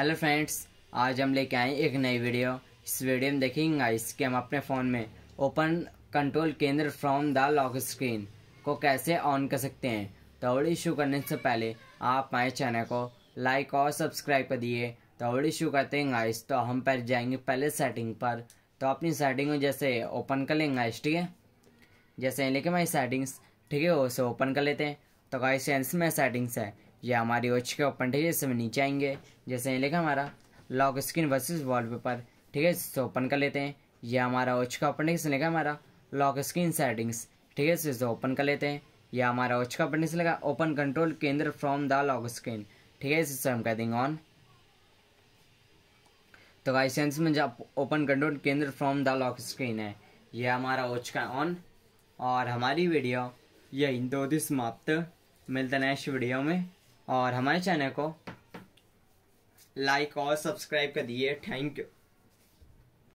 hello friends आज हम लेके आए एक नई वीडियो इस वीडियो में देखेंगे गाइस कि हम अपने फ़ोन में ओपन कंट्रोल केंद्र फ्रॉम द लॉक स्क्रीन को कैसे ऑन कर सकते हैं वीडियो तो इशू करने से पहले आप हमारे चैनल को लाइक और सब्सक्राइब कर दिए वीडियो इशू करते हैं गाइस तो हम पर जाएंगे पहले सेटिंग पर तो अपनी सेटिंग जैसे ओपन कर लेंगे गाइस ठीक है जैसे लेके हमारी सेटिंग्स ठीक है उसे ओपन कर लेते हैं तो गाइस सेंस में सेटिंग्स है ये हमारी ओच के ओपन ठीक है इसमें नीचे आएंगे जैसे ये लिखा हमारा लॉक स्क्रीन वर्सेस वॉलपेपर ठीक है इसे ओपन कर लेते हैं ये हमारा ओच का ओपन ठीक लिखा हमारा लॉक स्क्रीन सेटिंग्स ठीक है इसे ओपन कर लेते हैं या हमारा ओच का ओपन लिखा ओपन कंट्रोल केंद्र फ्रॉम द लॉक स्क्रीन ठीक है इसे हम कह देंगे ऑन तो लाइसेंस में जब ओपन कंट्रोल केंद्र फ्रॉम द लॉक स्क्रीन है ये हमारा ओच का ऑन और हमारी वीडियो यही दो दिन समाप्त मिलते नेक्स्ट वीडियो में और हमारे चैनल को लाइक और सब्सक्राइब कर दिए थैंक यू